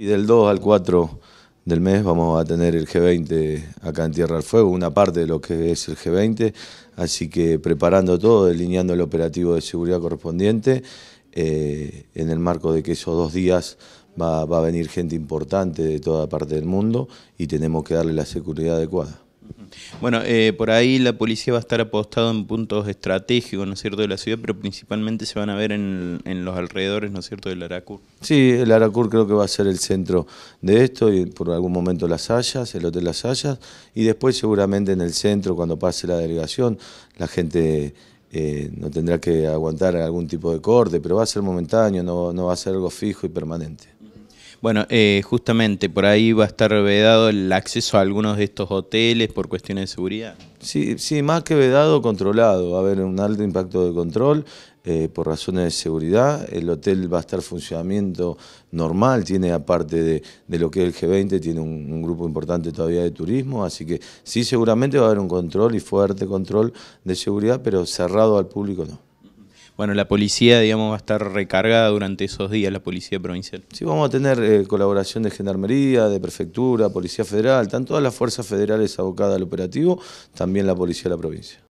Y del 2 al 4 del mes vamos a tener el G20 acá en Tierra del Fuego, una parte de lo que es el G20, así que preparando todo, delineando el operativo de seguridad correspondiente, eh, en el marco de que esos dos días va a venir gente importante de toda parte del mundo y tenemos que darle la seguridad adecuada. Bueno, eh, por ahí la policía va a estar apostado en puntos estratégicos, ¿no es cierto?, de la ciudad, pero principalmente se van a ver en, los alrededores, ¿no es cierto?, del Aracur. Sí, el Aracur creo que va a ser el centro de esto, y por algún momento Las Hayas, el Hotel Las Hayas, y después seguramente en el centro, cuando pase la delegación, la gente... Eh, no tendrá que aguantar algún tipo de corte, pero va a ser momentáneo, no, no va a ser algo fijo y permanente. Bueno, eh, justamente por ahí va a estar vedado el acceso a algunos de estos hoteles por cuestiones de seguridad. Sí, sí más que vedado, controlado. Va a haber un alto impacto de control eh, por razones de seguridad. El hotel va a estar funcionamiento normal, tiene aparte de, lo que es el G20, tiene un, grupo importante todavía de turismo, así que sí, seguramente va a haber un control y fuerte control de seguridad, pero cerrado al público no. Bueno, la policía, digamos, va a estar recargada durante esos días, la policía provincial. Sí, vamos a tener eh, colaboración de Gendarmería, de Prefectura, Policía Federal, están todas las fuerzas federales abocadas al operativo, también la policía de la provincia.